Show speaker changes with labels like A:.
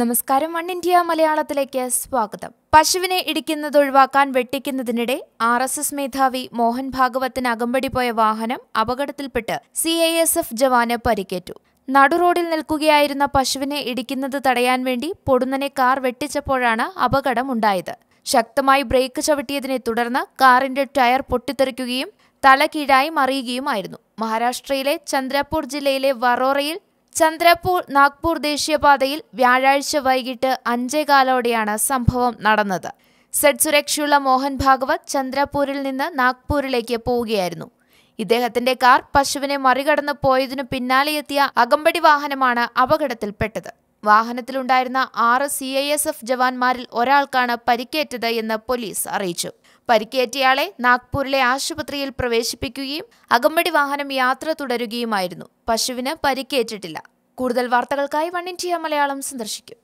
A: നമസ്കാരം one India മലയാളത്തിലേക്ക് സ്വാഗതം പശുവിനെ ഇടിക്കുന്നത് ഒഴിവാക്കാൻ വെട്ടിക്കുന്നതിനിടെ ആർ എസ് എസ് മേധാവി മോഹൻ ഭാഗവത്തിന് അകമ്പടി പോയ വാഹനം അപകടത്തിൽപ്പെട്ട് സി ഐ എസ് എഫ് ജവാന് പരിക്കേറ്റു നടുറോഡിൽ നിൽക്കുകയായിരുന്ന പശുവിനെ ഇടിക്കുന്നത് തടയാൻ വേണ്ടി പൊടുന്നനെ കാർ വെട്ടിച്ചപ്പോഴാണ് അപകടമുണ്ടായത് ശക്തമായി ബ്രേക്ക് ചവിട്ടിയതിനെ തുടർന്ന് കാറിന്റെ ടയർ പൊട്ടിത്തെറിക്കുകയും തല കീഴായി മറിയുകയുമായിരുന്നു മഹാരാഷ്ട്രയിലെ ചന്ദ്രാപൂർ ജില്ലയിലെ വറോറയിൽ ചന്ദ്രപൂർ നാഗ്പൂർ ദേശീയപാതയിൽ വ്യാഴാഴ്ച വൈകിട്ട് അഞ്ചേകാലോടെയാണ് സംഭവം നടന്നത് സെഡ് സുരക്ഷയുള്ള മോഹൻ ഭാഗവത് ചന്ദ്രപൂരിൽ നിന്ന് നാഗ്പൂരിലേക്ക് പോവുകയായിരുന്നു ഇദ്ദേഹത്തിന്റെ കാർ പശുവിനെ മറികടന്ന് പോയതിനു പിന്നാലെയെത്തിയ അകമ്പടി വാഹനമാണ് അപകടത്തിൽപ്പെട്ടത് വാഹനത്തിലുണ്ടായിരുന്ന ആറ് സി ഐ എസ് എഫ് ജവാന്മാരിൽ ഒരാൾക്കാണ് പരിക്കേറ്റത് എന്ന് പോലീസ് അറിയിച്ചു പരിക്കേറ്റയാളെ നാഗ്പൂരിലെ ആശുപത്രിയിൽ പ്രവേശിപ്പിക്കുകയും അകമ്പടി വാഹനം യാത്ര തുടരുകയുമായിരുന്നു പശുവിന് പരിക്കേറ്റിട്ടില്ല കൂടുതൽ വാർത്തകൾക്കായി വൺ ഇന്ത്യ മലയാളം സന്ദർശിക്കും